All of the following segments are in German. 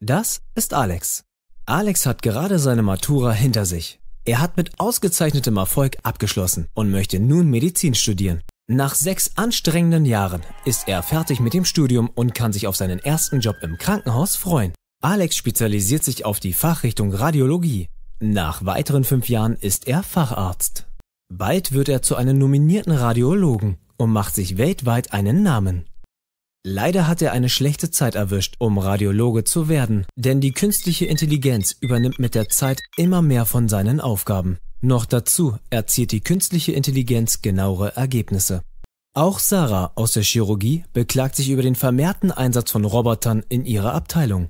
Das ist Alex. Alex hat gerade seine Matura hinter sich. Er hat mit ausgezeichnetem Erfolg abgeschlossen und möchte nun Medizin studieren. Nach sechs anstrengenden Jahren ist er fertig mit dem Studium und kann sich auf seinen ersten Job im Krankenhaus freuen. Alex spezialisiert sich auf die Fachrichtung Radiologie. Nach weiteren fünf Jahren ist er Facharzt. Bald wird er zu einem nominierten Radiologen und macht sich weltweit einen Namen. Leider hat er eine schlechte Zeit erwischt, um Radiologe zu werden, denn die künstliche Intelligenz übernimmt mit der Zeit immer mehr von seinen Aufgaben. Noch dazu erzielt die künstliche Intelligenz genauere Ergebnisse. Auch Sarah aus der Chirurgie beklagt sich über den vermehrten Einsatz von Robotern in ihrer Abteilung.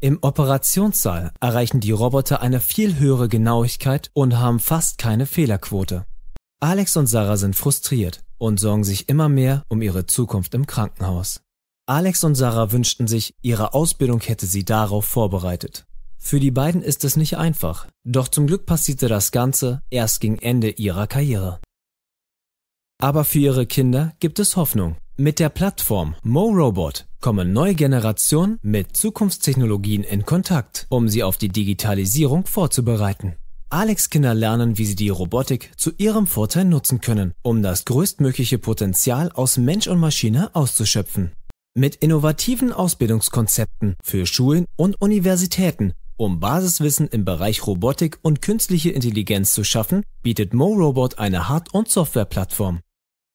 Im Operationssaal erreichen die Roboter eine viel höhere Genauigkeit und haben fast keine Fehlerquote. Alex und Sarah sind frustriert und sorgen sich immer mehr um ihre Zukunft im Krankenhaus. Alex und Sarah wünschten sich, ihre Ausbildung hätte sie darauf vorbereitet. Für die beiden ist es nicht einfach, doch zum Glück passierte das Ganze erst gegen Ende ihrer Karriere. Aber für ihre Kinder gibt es Hoffnung. Mit der Plattform MoRobot kommen neue Generationen mit Zukunftstechnologien in Kontakt, um sie auf die Digitalisierung vorzubereiten. Alex Kinder lernen, wie sie die Robotik zu ihrem Vorteil nutzen können, um das größtmögliche Potenzial aus Mensch und Maschine auszuschöpfen mit innovativen Ausbildungskonzepten für Schulen und Universitäten, um Basiswissen im Bereich Robotik und künstliche Intelligenz zu schaffen, bietet MoRobot eine Hard- und Softwareplattform.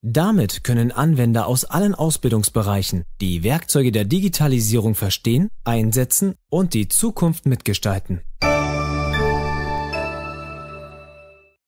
Damit können Anwender aus allen Ausbildungsbereichen die Werkzeuge der Digitalisierung verstehen, einsetzen und die Zukunft mitgestalten.